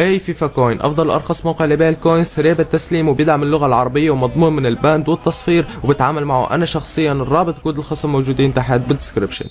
اي فيفا كوين افضل ارخص موقع لبيع الكوين سريع بالتسليم وبيدعم اللغه العربيه ومضمون من الباند والتصفير وبتعامل معه انا شخصيا الرابط كود الخصم موجودين تحت بالدسكربشن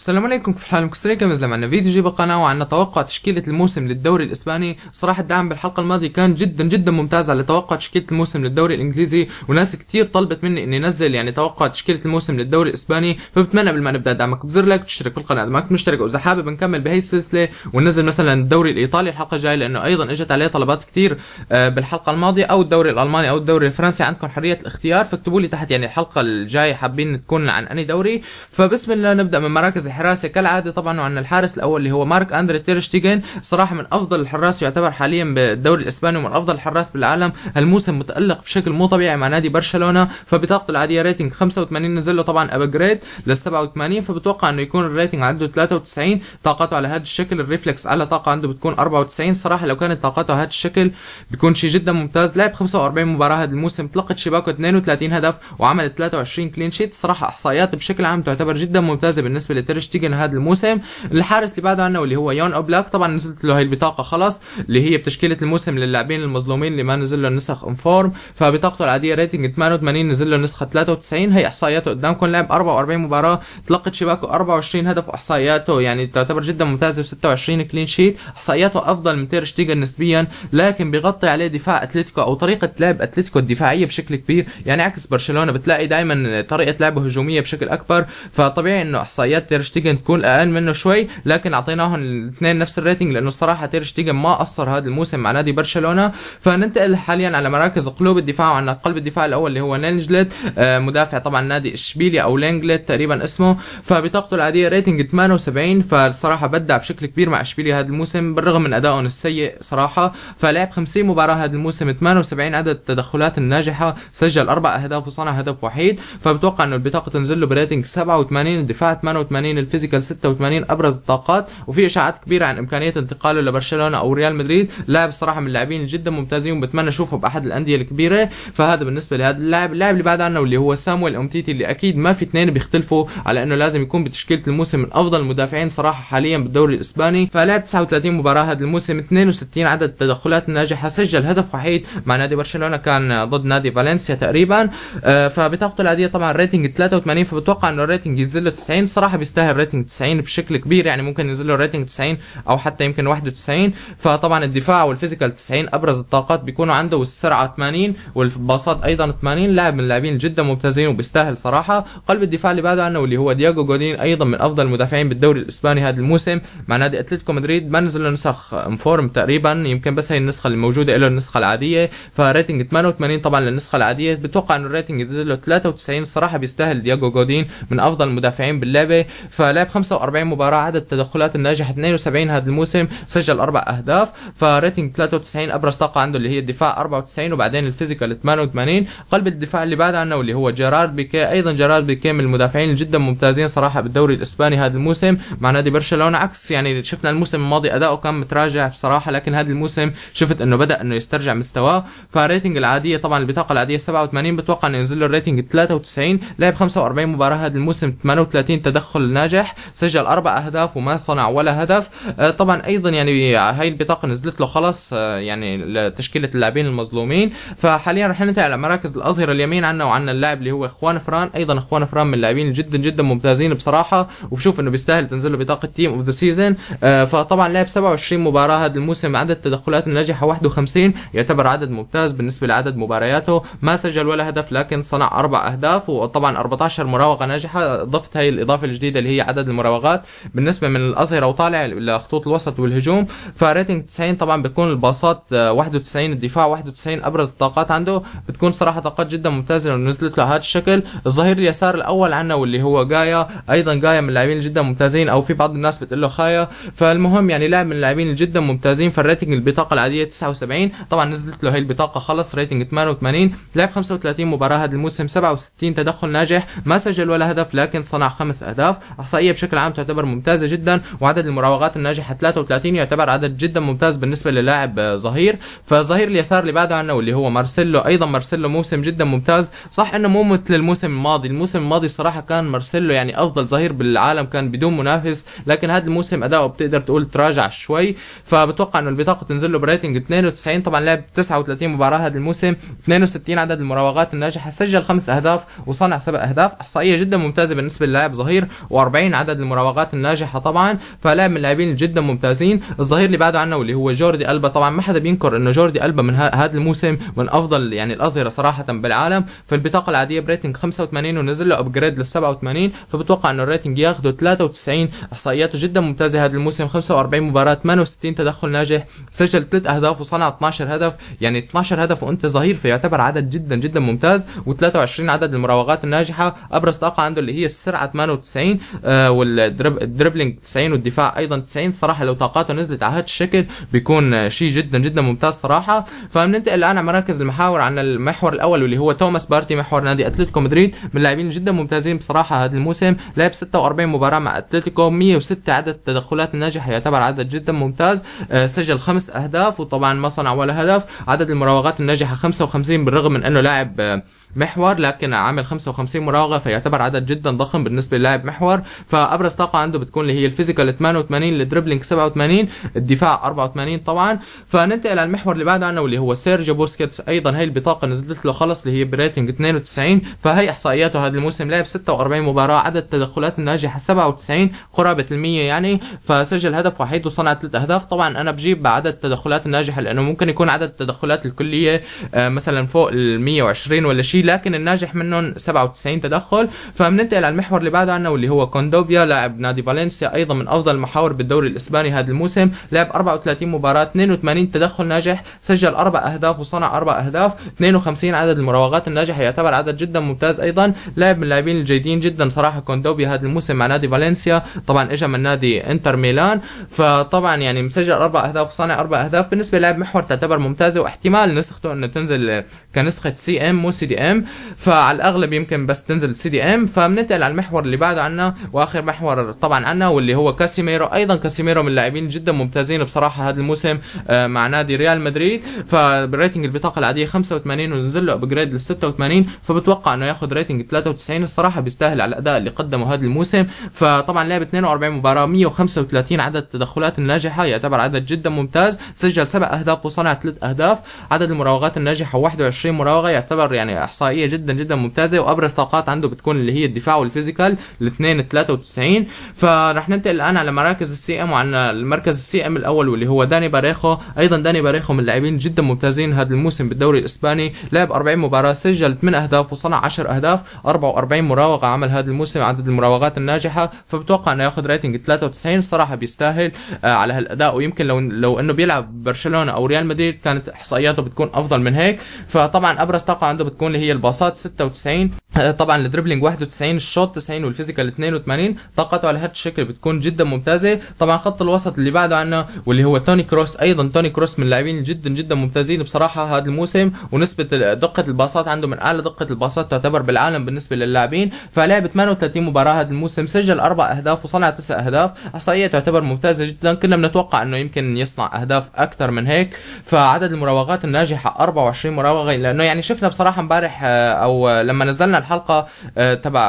السلام عليكم كيف حالكم كسريكا مازال معنا فيديو جيب بالقناه وعنا توقع تشكيله الموسم للدوري الاسباني صراحه الدعم بالحلقه الماضيه كان جدا جدا ممتاز على توقع تشكيله الموسم للدوري الانجليزي وناس كتير طلبت مني اني انزل يعني توقع تشكيله الموسم للدوري الاسباني فبتمنى قبل ما نبدا دعمك بزر لايك تشترك بالقناه اذا ما كنت مشترك واذا حابب نكمل بهي السلسله وننزل مثلا الدوري الايطالي الحلقه الجايه لانه ايضا اجت عليه طلبات كتير آه، بالحلقه الماضيه او الدوري الالماني او الدوري الفرنسي عندكم حريه الاختيار فاكتبوا لي تحت يعني الحلقه الجايه حابين تكون عن اي دوري فبسم الله نبدا من مراكز الحراسه كالعاده طبعا وعن الحارس الاول اللي هو مارك اندري تيرشتيجن صراحه من افضل الحراس يعتبر حاليا بالدوري الاسباني ومن افضل الحراس بالعالم هالموسم متالق بشكل مو طبيعي مع نادي برشلونه فبطاقته العاديه ريتنج 85 نزل له طبعا ابجريد لل 87 فبتوقع انه يكون الريتنج عنده 93 طاقته على هذا الشكل الريفلكس اعلى طاقه عنده بتكون 94 صراحه لو كانت طاقته هذا الشكل بيكون شيء جدا ممتاز لعب 45 مباراه هذا الموسم تلقت شباكه 32 هدف وعمل 23 كلين شيت صراحه احصائيات بشكل عام تعتبر جدا ممتازه بالنسبه لتيرشتيجن تيجن هذا الموسم الحارس اللي بعده عنا واللي هو يون اوبلاك طبعا نزلت له هي البطاقه خلاص اللي هي بتشكيله الموسم للاعبين المظلومين اللي ما نزل له نسخ انفورم فبطاقته العاديه ريتنج 88 نزل له نسخه 93 هي احصائياته قدامكم لعب 44 مباراه تلقت شباكه 24 هدف واحصائياته يعني تعتبر جدا ممتازه و26 كلين شيت احصائياته افضل من تير شتيجن نسبيا لكن بيغطي عليه دفاع اتلتيكو او طريقه لعب اتلتيكو الدفاعيه بشكل كبير يعني عكس برشلونه بتلاقي دائما طريقه لعبه هجوميه بشكل اكبر فطبيعي انه احصائيات تيرشتيجن تكون اقل منه شوي لكن اعطيناهم الاثنين نفس الريتنج لانه الصراحه تيرشتيجن ما قصر هذا الموسم مع نادي برشلونه فننتقل حاليا على مراكز قلوب الدفاع وعندنا قلب الدفاع الاول اللي هو نينجلت آه، مدافع طبعا نادي اشبيليا او لينجلت تقريبا اسمه فبطاقته العاديه ريتنج 78 فالصراحه بدع بشكل كبير مع اشبيليا هذا الموسم بالرغم من ادائهم السيء صراحه فلعب 50 مباراه هذا الموسم 78 عدد التدخلات الناجحه سجل اربع اهداف وصنع هدف وحيد فبتوقع انه البطاقه تنزل له بريتنج 87 الدفاع 88 الفيزيكال 86 ابرز الطاقات وفي اشاعات كبيره عن امكانيه انتقاله لبرشلونه او ريال مدريد لاعب صراحه من اللاعبين جدا ممتازين وبتمنى اشوفه باحد الانديه الكبيره فهذا بالنسبه لهذا اللاعب اللاعب اللي بعد عنه واللي هو سامويل امتيتي اللي اكيد ما في اثنين بيختلفوا على انه لازم يكون بتشكيله الموسم من افضل المدافعين صراحه حاليا بالدوري الاسباني فلعب 39 مباراه هذا الموسم 62 عدد التدخلات الناجحه سجل هدف وحيد مع نادي برشلونه كان ضد نادي فالنسيا تقريبا آه، فبطاقته العاديه طبعا ريتنج 83 فبتوقع انه الريتنج ينزل له 90 صراحه بيستاهل منتهى الريتنج 90 بشكل كبير يعني ممكن ينزل له الريتنج 90 او حتى يمكن 91 فطبعا الدفاع والفيزيكال 90 ابرز الطاقات بيكونوا عنده والسرعه 80 والباصات ايضا 80 لاعب من اللاعبين جدا ممتازين وبيستاهل صراحه قلب الدفاع اللي بعده عنه واللي هو دياجو جودين ايضا من افضل المدافعين بالدوري الاسباني هذا الموسم مع نادي اتلتيكو مدريد ما نزل له نسخ انفورم تقريبا يمكن بس هي النسخه اللي موجوده له النسخه العاديه فريتنج 88 طبعا للنسخه العاديه بتوقع انه الريتنج ينزل له 93 الصراحه بيستاهل دياجو جودين من افضل المدافعين باللعبه فلعب 45 مباراة عدد التدخلات الناجحة 72 هذا الموسم سجل أربع أهداف فريتنج 93 أبرز طاقة عنده اللي هي الدفاع 94 وبعدين الفيزيكال 88 قلب الدفاع اللي بعد عنه واللي هو جيرارد بيكي أيضا جيرارد بيكي من المدافعين جدا ممتازين صراحة بالدوري الإسباني هذا الموسم مع نادي برشلونة عكس يعني شفنا الموسم الماضي أداؤه كان متراجع بصراحة لكن هذا الموسم شفت أنه بدأ أنه يسترجع مستواه فريتنج العادية طبعا البطاقة العادية 87 بتوقع أنه ينزل له الريتنج 93 لعب 45 مباراة هذا الموسم 38 تدخل ناجح سجل اربع اهداف وما صنع ولا هدف آه، طبعا ايضا يعني هاي البطاقه نزلت له خلص آه، يعني لتشكيله اللاعبين المظلومين فحاليا رح ننتقل على مراكز الاظهره اليمين عنا وعنا اللاعب اللي هو اخوان فران ايضا اخوان فران من اللاعبين جدا جدا ممتازين بصراحه وبشوف انه بيستاهل تنزل له بطاقه تيم اوف ذا سيزون فطبعا لعب 27 مباراه هذا الموسم عدد التدخلات الناجحه 51 يعتبر عدد ممتاز بالنسبه لعدد مبارياته ما سجل ولا هدف لكن صنع اربع اهداف وطبعا 14 مراوغه ناجحه ضفت هاي الاضافه الجديده اللي هي عدد المراوغات بالنسبه من الاظهره وطالع لخطوط الوسط والهجوم فريتنج 90 طبعا بتكون الباصات 91 آه، الدفاع 91 ابرز الطاقات عنده بتكون صراحه طاقات جدا ممتازه لو نزلت لهذا الشكل الظهير اليسار الاول عندنا واللي هو جايا ايضا جايا من اللاعبين جدا ممتازين او في بعض الناس بتقول له خايا فالمهم يعني لاعب من اللاعبين جدا ممتازين فالريتنج البطاقه العاديه 79 طبعا نزلت له هي البطاقه خلص ريتنج 88 لعب 35 مباراه هذا الموسم 67 تدخل ناجح ما سجل ولا هدف لكن صنع خمس اهداف احصائيه بشكل عام تعتبر ممتازه جدا وعدد المراوغات الناجحه 33 يعتبر عدد جدا ممتاز بالنسبه للاعب ظهير فظهير اليسار اللي بعده عنه واللي هو مارسيلو ايضا مارسيلو موسم جدا ممتاز صح انه مو مثل الموسم الماضي الموسم الماضي صراحه كان مارسيلو يعني افضل ظهير بالعالم كان بدون منافس لكن هذا الموسم اداؤه بتقدر تقول تراجع شوي فبتوقع انه البطاقه تنزل له بريتنج 92 طبعا لعب 39 مباراه هذا الموسم 62 عدد المراوغات الناجحه سجل خمس اهداف وصنع سبع اهداف احصائيه جدا ممتازه بالنسبه للاعب ظهير و 40 عدد المراوغات الناجحه طبعا فلاعب من اللاعبين جدا ممتازين الظهير اللي بعده عنا واللي هو جوردي البا طبعا ما حدا بينكر انه جوردي البا من هذا الموسم من افضل يعني الاظهره صراحه بالعالم في البطاقه العاديه بريتنج 85 ونزل له ابجريد لل 87 فبتوقع انه الريتنج ياخذه 93 احصائياته جدا ممتازه هذا الموسم 45 مباراه 68 تدخل ناجح سجل ثلاث اهداف وصنع 12 هدف يعني 12 هدف وانت ظهير فيعتبر عدد جدا جدا ممتاز و23 عدد المراوغات الناجحه ابرز طاقه عنده اللي هي السرعه 98 آه، والدربلينج 90 والدفاع ايضا 90 صراحه لو طاقاته نزلت على هذا الشكل بيكون شيء جدا جدا ممتاز صراحه فبننتقل الان على مراكز المحاور عن المحور الاول واللي هو توماس بارتي محور نادي اتلتيكو مدريد من لاعبين جدا ممتازين بصراحه هذا الموسم لعب 46 مباراه مع اتلتيكو 106 عدد التدخلات الناجحه يعتبر عدد جدا ممتاز آه، سجل خمس اهداف وطبعا ما صنع ولا هدف عدد المراوغات الناجحه 55 بالرغم من انه لاعب آه، محور لكن عامل 55 مراوغه فيعتبر عدد جدا ضخم بالنسبه للاعب محور فابرز طاقه عنده بتكون اللي هي الفيزيكال 88 الدربلينج 87 الدفاع 84 طبعا فننتقل على المحور اللي بعده عنه واللي هو سيرجيو بوسكيتس ايضا هي البطاقه نزلت له خلص اللي هي بريتنج 92 فهي احصائياته هذا الموسم لعب 46 مباراه عدد التدخلات الناجحه 97 قرابه ال 100 يعني فسجل هدف وحيد وصنع ثلاث اهداف طبعا انا بجيب عدد التدخلات الناجحه لانه ممكن يكون عدد التدخلات الكليه آه، مثلا فوق ال 120 ولا شيء لكن الناجح منهم 97 تدخل فبننتقل على المحور اللي بعده عنا واللي هو كوندوبيا لاعب نادي فالنسيا ايضا من افضل المحاور بالدوري الاسباني هذا الموسم لعب 34 مباراه 82 تدخل ناجح سجل اربع اهداف وصنع اربع اهداف 52 عدد المراوغات الناجحه يعتبر عدد جدا ممتاز ايضا لاعب من اللاعبين الجيدين جدا صراحه كوندوبيا هذا الموسم مع نادي فالنسيا طبعا اجى من نادي انتر ميلان فطبعا يعني مسجل اربع اهداف وصنع اربع اهداف بالنسبه للاعب محور تعتبر ممتازه واحتمال نسخته انه تنزل كنسخه سي ام مو سي دي ام فعلى الاغلب يمكن بس تنزل سي دي ام فبننتقل على المحور اللي بعده عنا واخر محور طبعا عنا واللي هو كاسيميرو ايضا كاسيميرو من اللاعبين جدا ممتازين بصراحه هذا الموسم آه، مع نادي ريال مدريد فبالريتنج البطاقه العاديه 85 ونزل له ابجريد لل 86 فبتوقع انه ياخذ ريتنج 93 الصراحه بيستاهل على الاداء اللي قدمه هذا الموسم فطبعا لعب 42 مباراه 135 عدد التدخلات الناجحه يعتبر عدد جدا ممتاز سجل سبع اهداف وصنع ثلاث اهداف عدد المراوغات الناجحه 21 20 مراوغه يعتبر يعني احصائيه جدا جدا ممتازه وابرز طاقات عنده بتكون اللي هي الدفاع والفيزيكال الاثنين 93 فرح ننتقل الان على مراكز السي ام وعندنا المركز السي ام الاول واللي هو داني باريخو ايضا داني باريخو من اللاعبين جدا ممتازين هذا الموسم بالدوري الاسباني لعب 40 مباراه سجل 8 اهداف وصنع 10 اهداف 44 مراوغه عمل هذا الموسم عدد المراوغات الناجحه فبتوقع انه ياخذ ريتنج 93 صراحه بيستاهل آه، على هالاداء ويمكن لو لو انه بيلعب برشلونه او ريال مدريد كانت احصائياته بتكون افضل من هيك ف طبعا ابرز طاقه عنده بتكون اللي هي الباصات 96 آه، طبعا الدربلينج 91 الشوط 90 والفيزيكال 82 طاقته على هذا الشكل بتكون جدا ممتازه طبعا خط الوسط اللي بعده عنا واللي هو توني كروس ايضا توني كروس من اللاعبين جدا جدا ممتازين بصراحه هذا الموسم ونسبه دقه الباصات عنده من اعلى دقه الباصات تعتبر بالعالم بالنسبه للاعبين فلعب 38 مباراه هذا الموسم سجل اربع اهداف وصنع تسع اهداف احصائيه تعتبر ممتازه جدا كنا بنتوقع انه يمكن يصنع اهداف اكثر من هيك فعدد المراوغات الناجحه 24 مراوغه لانه يعني شفنا بصراحه امبارح آه، او لما نزلنا الحلقه آه، تبع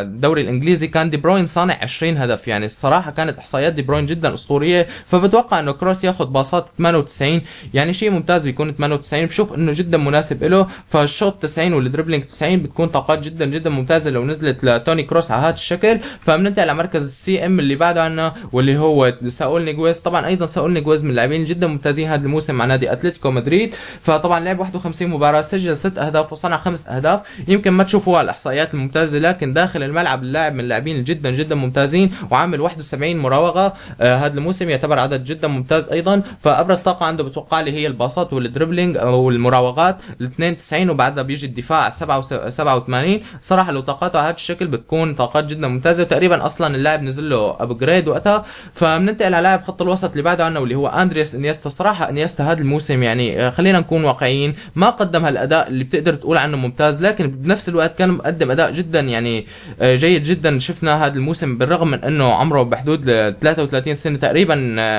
الدوري الانجليزي كان دي بروين صانع 20 هدف يعني الصراحه كانت احصائيات دي بروين جدا اسطوريه فبتوقع انه كروس ياخذ باصات 98 يعني شيء ممتاز بيكون 98 بشوف انه جدا مناسب له فالشوط 90 والدربلينج 90 بتكون طاقات جدا جدا ممتازه لو نزلت لتوني كروس على هذا الشكل فبننتقل لمركز السي ام اللي بعده عنا واللي هو ساول نيجويز طبعا ايضا ساول نيجويز من اللاعبين جدا ممتازين هذا الموسم مع نادي اتلتيكو مدريد فطبعا لعب 51 مباراه سجل 6 اهداف وصنع 5 اهداف يمكن ما تشوفوها الاحصائيات الممتازه لكن داخل الملعب اللاعب من اللاعبين جدا جدا ممتازين وعامل 71 مراوغه آه، هذا الموسم يعتبر عدد جدا ممتاز ايضا فابرز طاقه عنده بتوقع لي هي الباصات والدربلينج او المراوغات ال 92 وبعدها بيجي الدفاع 87 صراحه لو طاقاته على هذا الشكل بتكون طاقات جدا ممتازه وتقريبا اصلا اللاعب نزل له ابجريد وقتها فبننتقل على لاعب خط الوسط اللي بعده عنا واللي هو اندريس انيستا صراحه انيستا هذا الموسم يعني آه، خلينا نكون واقعيين ما قدم هالاداء اللي بتقدر تقول عنه ممتاز لكن بنفس الوقت كان كان مقدم اداء جدا يعني آه، جيد جدا شفنا هذا الموسم بالرغم من انه عمره بحدود 33 سنه تقريبا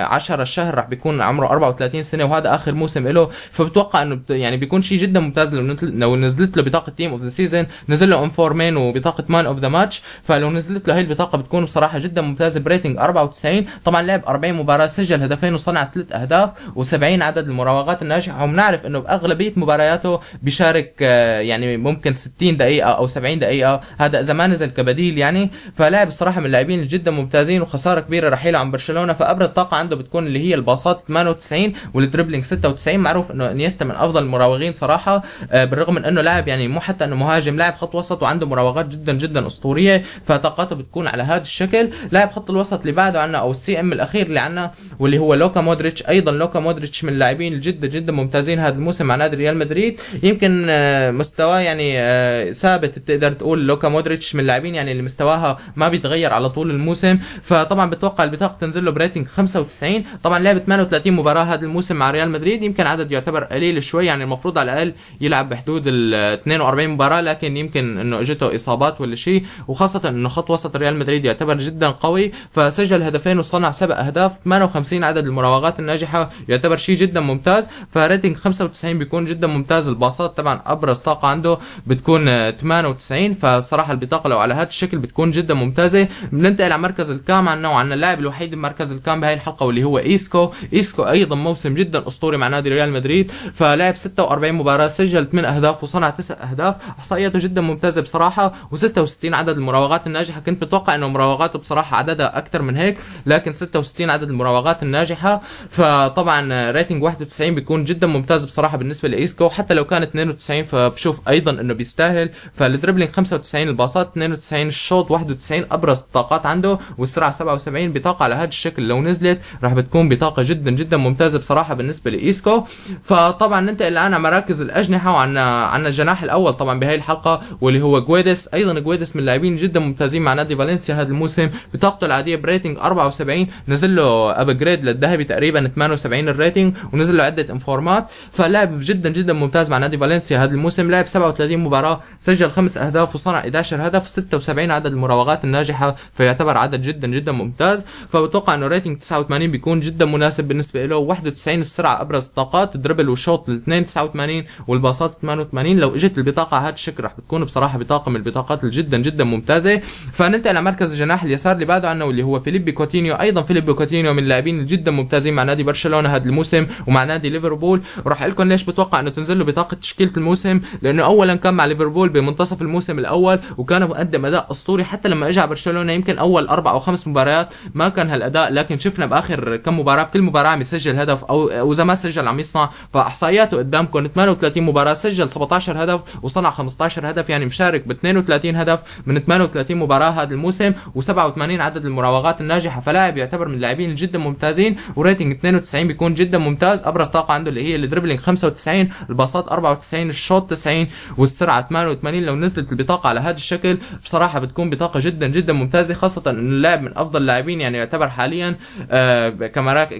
10 آه، الشهر رح بيكون عمره 34 سنه وهذا اخر موسم له فبتوقع انه يعني بيكون شيء جدا ممتاز لو لو نزلت له بطاقه تيم اوف ذا سيزون نزل له انفورمين وبطاقه مان اوف ذا ماتش فلو نزلت له هي البطاقه بتكون بصراحه جدا ممتازه بريتنج 94 طبعا لعب 40 مباراه سجل هدفين وصنع ثلاث اهداف و70 عدد المراوغات الناجحه وبنعرف انه باغلبيه مبارياته بيشارك آه، يعني ممكن 60 دقيقه او 70 دقيقه هذا اذا ما نزل كبديل يعني فلاعب الصراحه من اللاعبين جدا ممتازين وخساره كبيره رحيله عن برشلونه فابرز طاقه عنده بتكون اللي هي الباصات 98 والدربلينج 96 معروف انه انيستا من افضل المراوغين صراحه آه، بالرغم من انه لاعب يعني مو حتى انه مهاجم لاعب خط وسط وعنده مراوغات جدا جدا اسطوريه فطاقاته بتكون على هذا الشكل لاعب خط الوسط اللي بعده عنا او السي ام الاخير اللي عنا واللي هو لوكا مودريتش ايضا لوكا مودريتش من اللاعبين جدا جدا ممتازين هذا الموسم مع نادي ريال مدريد يمكن آه، مستواه يعني آه، ثابت بتقدر تقول لوكا مودريتش من اللاعبين يعني اللي مستواها ما بيتغير على طول الموسم فطبعا بتوقع البطاقه تنزل له بريتنج 95 طبعا لعب 38 مباراه هذا الموسم مع ريال مدريد يمكن عدد يعتبر قليل شوي يعني المفروض على الاقل يلعب بحدود ال 42 مباراه لكن يمكن انه اجته اصابات ولا شيء وخاصه انه خط وسط ريال مدريد يعتبر جدا قوي فسجل هدفين وصنع سبع اهداف 58 عدد المراوغات الناجحه يعتبر شيء جدا ممتاز فريتنج 95 بيكون جدا ممتاز الباصات طبعا ابرز طاقه عنده بتكون 8 98 فصراحه البطاقه لو على هذا الشكل بتكون جدا ممتازه بننتقل على مركز الكام عنا وعنا اللاعب الوحيد بمركز الكام بهي الحلقه واللي هو ايسكو ايسكو ايضا موسم جدا اسطوري مع نادي ريال مدريد فلعب 46 مباراه سجل 8 اهداف وصنع 9 اهداف احصائياته جدا ممتازه بصراحه و66 عدد المراوغات الناجحه كنت متوقع انه مراوغاته بصراحه عددها اكثر من هيك لكن 66 عدد المراوغات الناجحه فطبعا ريتنج 91 بيكون جدا ممتاز بصراحه بالنسبه لايسكو حتى لو كان 92 فبشوف ايضا انه بيستاهل فلا الدربلينج 95 الباصات 92 الشوط 91 ابرز الطاقات عنده والسرعه 77 بطاقه على هذا الشكل لو نزلت راح بتكون بطاقه جدا جدا ممتازه بصراحه بالنسبه لايسكو فطبعا ننتقل الان على مراكز الاجنحه وعنا عنا الجناح الاول طبعا بهي الحلقه واللي هو جويدس ايضا جويدس من اللاعبين جدا ممتازين مع نادي فالنسيا هذا الموسم بطاقته العاديه بريتنج 74 نزل له ابجريد للذهبي تقريبا 78 الريتنج ونزل له عده انفورمات فلاعب جدا جدا ممتاز مع نادي فالنسيا هذا الموسم لعب 37 مباراه سجل خمس اهداف وصنع 11 هدف 76 عدد المراوغات الناجحه فيعتبر عدد جدا جدا ممتاز فبتوقع انه ريتنج 89 بيكون جدا مناسب بالنسبه له 91 السرعه ابرز الطاقات دربل وشوط الاثنين 89 والباصات 88 لو اجت البطاقه هذا الشكل رح بتكون بصراحه بطاقه من البطاقات الجدا جدا ممتازه فننتقل لمركز الجناح اليسار اللي بعده عنه واللي هو فيليبي كوتينيو ايضا فيليبي كوتينيو من اللاعبين جدا ممتازين مع نادي برشلونه هذا الموسم ومع نادي ليفربول وراح لكم ليش بتوقع انه تنزل له بطاقه تشكيله الموسم لانه اولا كان مع ليفربول بمنتصف منتصف الموسم الاول وكان مقدم اداء اسطوري حتى لما اجى برشلونه يمكن اول اربع او خمس مباريات ما كان هالاداء لكن شفنا باخر كم مباراه بكل مباراه عم يسجل هدف او واذا ما سجل عم يصنع فاحصائياته قدامكم 38 مباراه سجل 17 هدف وصنع 15 هدف يعني مشارك ب 32 هدف من 38 مباراه هذا الموسم و87 عدد المراوغات الناجحه فلاعب يعتبر من اللاعبين جدا ممتازين وريتنج 92 بيكون جدا ممتاز ابرز طاقه عنده اللي هي الدربلينج 95 الباصات 94 الشوط 90 والسرعه 88 لو نزلت البطاقه على هذا الشكل بصراحه بتكون بطاقه جدا جدا ممتازه خاصه انه اللاعب من افضل اللاعبين يعني يعتبر حاليا آه،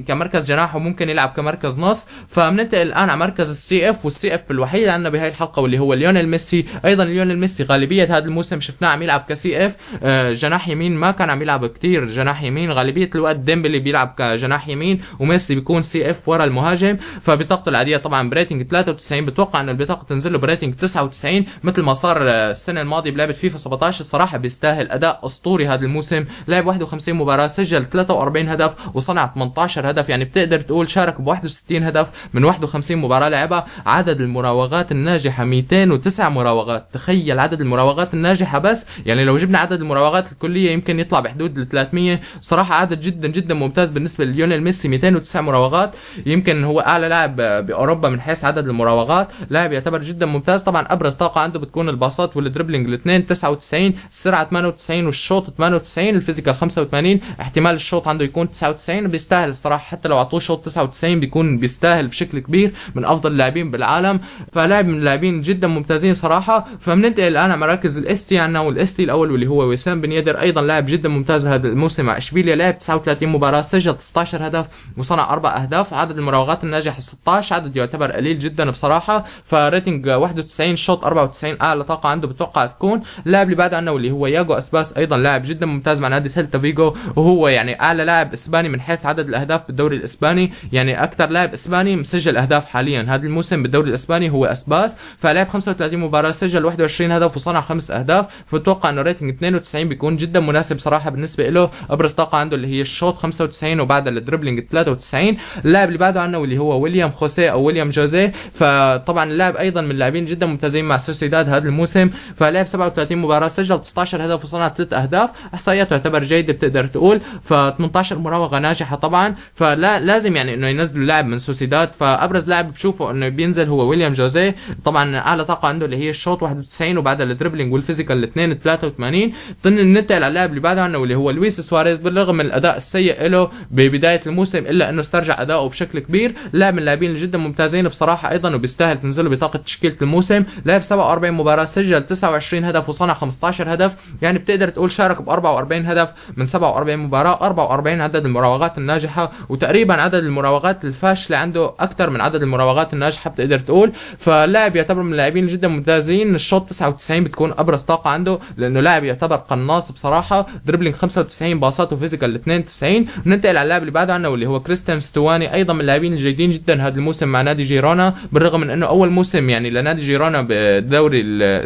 كمركز جناح وممكن يلعب كمركز نص فبننتقل الان على مركز السي اف والسي اف الوحيد عندنا بهي الحلقه واللي هو ليونيل ميسي ايضا ليونيل ميسي غالبيه هذا الموسم شفناه عم يلعب كسي اف آه، جناح يمين ما كان عم يلعب كثير جناح يمين غالبيه الوقت ديمبلي بيلعب كجناح يمين وميسي بيكون سي اف ورا المهاجم فبطاقته العاديه طبعا بريتنج 93 بتوقع انه البطاقه تنزل له بريتنج 99 مثل ما صار آه، السنه الماضيه بلعبه فيفا 17 الصراحه بيستاهل اداء اسطوري هذا الموسم لعب 51 مباراه سجل 43 هدف وصنع 18 هدف يعني بتقدر تقول شارك ب 61 هدف من 51 مباراه لعبها عدد المراوغات الناجحه 209 مراوغات تخيل عدد المراوغات الناجحه بس يعني لو جبنا عدد المراوغات الكليه يمكن يطلع بحدود ال 300 صراحه عدد جدا جدا ممتاز بالنسبه لليونيل ميسي 209 مراوغات يمكن هو اعلى لاعب آه، باوروبا من حيث عدد المراوغات لاعب يعتبر جدا ممتاز طبعا ابرز طاقه عنده بتكون الباص الباصات والدربلينج الاثنين 99 السرعه 98 والشوط 98 الفيزيكال 85 احتمال الشوط عنده يكون 99 بيستاهل الصراحه حتى لو اعطوه شوط 99 بيكون بيستاهل بشكل كبير من افضل اللاعبين بالعالم فلاعب من اللاعبين جدا ممتازين صراحه فبننتقل الان مراكز الاس تي عندنا والاس تي الاول واللي هو وسام بن يدر ايضا لاعب جدا ممتاز هذا الموسم مع اشبيليا لعب 39 مباراه سجل 16 هدف وصنع اربع اهداف عدد المراوغات الناجحه 16 عدد يعتبر قليل جدا بصراحه فريتنج 91 شوط 94 اعلى طاقه الطاقة عنده بتوقع تكون اللاعب اللي بعد عنه واللي هو ياجو اسباس ايضا لاعب جدا ممتاز مع نادي سيلتا فيجو وهو يعني اعلى لاعب اسباني من حيث عدد الاهداف بالدوري الاسباني يعني اكثر لاعب اسباني مسجل اهداف حاليا هذا الموسم بالدوري الاسباني هو اسباس فلعب 35 مباراه سجل 21 هدف وصنع خمس اهداف بتوقع انه ريتنج 92 بيكون جدا مناسب صراحه بالنسبه له ابرز طاقه عنده اللي هي الشوط 95 وبعد الدربلينج 93 اللاعب اللي بعده عنه واللي هو ويليام خوسيه او ويليام جوزيه فطبعا اللاعب ايضا من اللاعبين جدا ممتازين مع سوسيداد هذا الموسم الموسم فلعب 37 مباراه سجل 19 هدف وصنع 3 اهداف احصائيات تعتبر جيده بتقدر تقول ف18 مراوغه ناجحه طبعا فلا لازم يعني انه ينزلوا لاعب من سوسيداد فابرز لاعب بشوفه انه بينزل هو ويليام جوزيه طبعا اعلى طاقه عنده اللي هي الشوط 91 وبعدها الدربلينج والفيزيكال الاثنين 83 ضمن ننتقل على اللاعب اللي بعده عنه واللي هو لويس سواريز بالرغم من الاداء السيء له ببدايه الموسم الا انه استرجع اداؤه بشكل كبير لاعب من اللاعبين جدا ممتازين بصراحه ايضا وبيستاهل تنزله بطاقه تشكيله الموسم لعب 47 مباراه سجل 29 هدف وصنع 15 هدف يعني بتقدر تقول شارك ب 44 هدف من 47 مباراة 44 عدد المراوغات الناجحة وتقريبا عدد المراوغات الفاشلة عنده أكثر من عدد المراوغات الناجحة بتقدر تقول فاللاعب يعتبر من اللاعبين جدا ممتازين الشوط 99 بتكون أبرز طاقة عنده لأنه لاعب يعتبر قناص بصراحة دربلينج 95 باصات وفيزيكال 92 ننتقل على اللاعب اللي بعده عنه واللي هو كريستيان ستواني أيضا من اللاعبين الجيدين جدا هذا الموسم مع نادي جيرونا بالرغم من أنه أول موسم يعني لنادي جيرونا بالدوري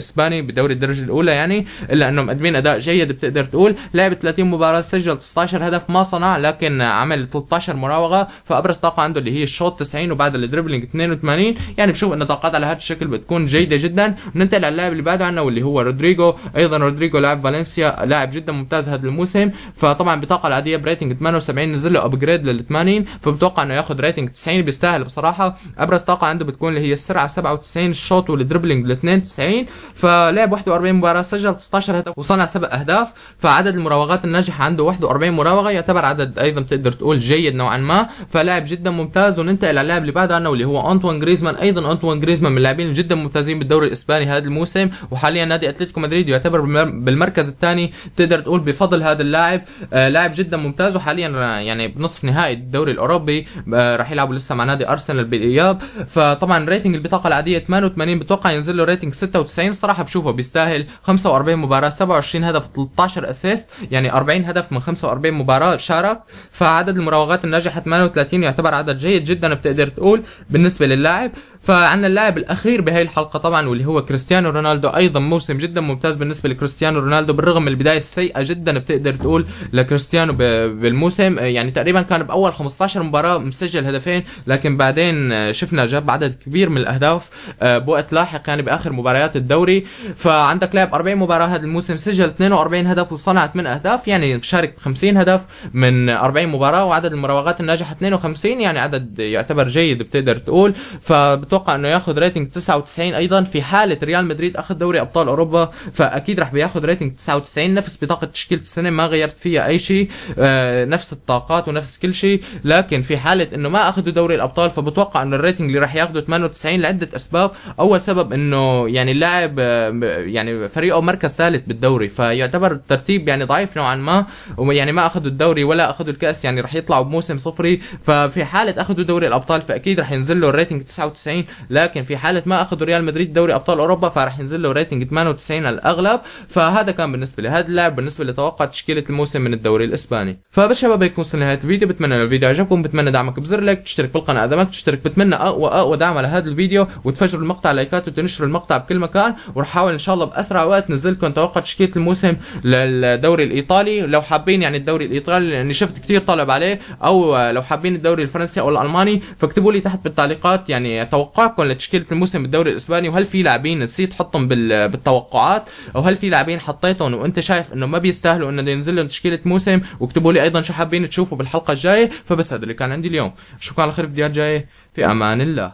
الاسباني بدوري الدرجه الاولى يعني الا انه مقدمين اداء جيد بتقدر تقول لعب 30 مباراه سجل 19 هدف ما صنع لكن عمل 13 مراوغه فابرز طاقه عنده اللي هي الشوط 90 وبعد الدربلينج 82 يعني بشوف انه طاقات على هذا الشكل بتكون جيده جدا ننتقل على اللاعب اللي بعده عنا واللي هو رودريجو ايضا رودريجو لاعب فالنسيا لاعب جدا ممتاز هذا الموسم فطبعا بطاقه العاديه بريتنج 78 نزل له ابجريد لل 80 فبتوقع انه ياخذ ريتنج 90 بيستاهل بصراحه ابرز طاقه عنده بتكون اللي هي السرعه 97 الشوط والدربلينج 92 فلعب 41 مباراه سجل 19 هدف وصنع سبع اهداف فعدد المراوغات الناجحه عنده 41 مراوغه يعتبر عدد ايضا بتقدر تقول جيد نوعا ما فلاعب جدا ممتاز وننتقل على اللاعب اللي بعده عنه واللي هو انطوان جريزمان ايضا انطوان جريزمان من اللاعبين جدا ممتازين بالدوري الاسباني هذا الموسم وحاليا نادي اتلتيكو مدريد يعتبر بالمركز الثاني تقدر تقول بفضل هذا اللاعب آه، لاعب جدا ممتاز وحاليا يعني بنصف نهائي الدوري الاوروبي آه، راح يلعبوا لسه مع نادي ارسنال بالاياب فطبعا ريتنج البطاقه العاديه 88 بتوقع ينزل له ريتنج 96 الصراحه بشوفه بيستاهل 45 مباراه 27 هدف 13 اسيست يعني 40 هدف من 45 مباراه شارك فعدد المراوغات الناجحه 38 يعتبر عدد جيد جدا بتقدر تقول بالنسبه للاعب فعندنا اللاعب الاخير بهي الحلقه طبعا واللي هو كريستيانو رونالدو ايضا موسم جدا ممتاز بالنسبه لكريستيانو رونالدو بالرغم من البدايه السيئه جدا بتقدر تقول لكريستيانو بالموسم يعني تقريبا كان باول 15 مباراه مسجل هدفين لكن بعدين شفنا جاب عدد كبير من الاهداف آه، بوقت لاحق يعني باخر مباريات الدوري فعندك لاعب 40 مباراه هذا الموسم سجل 42 هدف وصنع 8 اهداف يعني شارك ب 50 هدف من 40 مباراه وعدد المراوغات الناجحه 52 يعني عدد يعتبر جيد بتقدر تقول ف متوقع انه ياخذ ريتنج 99 ايضا في حاله ريال مدريد اخذ دوري ابطال اوروبا فاكيد راح بياخذ ريتنج 99 نفس بطاقه تشكيله السنه ما غيرت فيها اي شيء آه، نفس الطاقات ونفس كل شيء لكن في حاله انه ما اخذوا دوري الابطال فبتوقع انه الريتنج اللي راح ياخذه 98 لعده اسباب اول سبب انه يعني اللاعب آه، يعني فريقه مركز ثالث بالدوري فيعتبر الترتيب يعني ضعيف نوعا ما ويعني ما اخذوا الدوري ولا اخذوا الكاس يعني راح يطلعوا بموسم صفري ففي حاله اخذوا دوري الابطال فاكيد راح ينزل له الريتنج 99 98 لكن في حاله ما اخذوا ريال مدريد دوري ابطال اوروبا فراح ينزل له ريتنج 98 على الاغلب فهذا كان بالنسبه لهذا اللاعب بالنسبه لتوقع تشكيله الموسم من الدوري الاسباني فبالشباب هيك وصلنا لنهايه الفيديو بتمنى الفيديو عجبكم بتمنى دعمك بزر لايك تشترك بالقناه اذا ما تشترك بتمنى اقوى اقوى دعم على هذا الفيديو وتفجروا المقطع لايكات وتنشروا المقطع بكل مكان ورح احاول ان شاء الله باسرع وقت نزل لكم توقع تشكيله الموسم للدوري الايطالي لو حابين يعني الدوري الايطالي لاني شفت كثير طلب عليه او لو حابين الدوري الفرنسي او الالماني فاكتبوا لي تحت بالتعليقات يعني توقع توقعكم لتشكيله الموسم بالدوري الاسباني وهل في لاعبين نسيت تحطهم بالتوقعات او هل في لاعبين حطيتهم وانت شايف انه ما بيستاهلوا انه ينزل لهم تشكيله موسم واكتبوا لي ايضا شو حابين تشوفوا بالحلقه الجايه فبس هذا اللي كان عندي اليوم شكرا على خير في ديار جاي في امان الله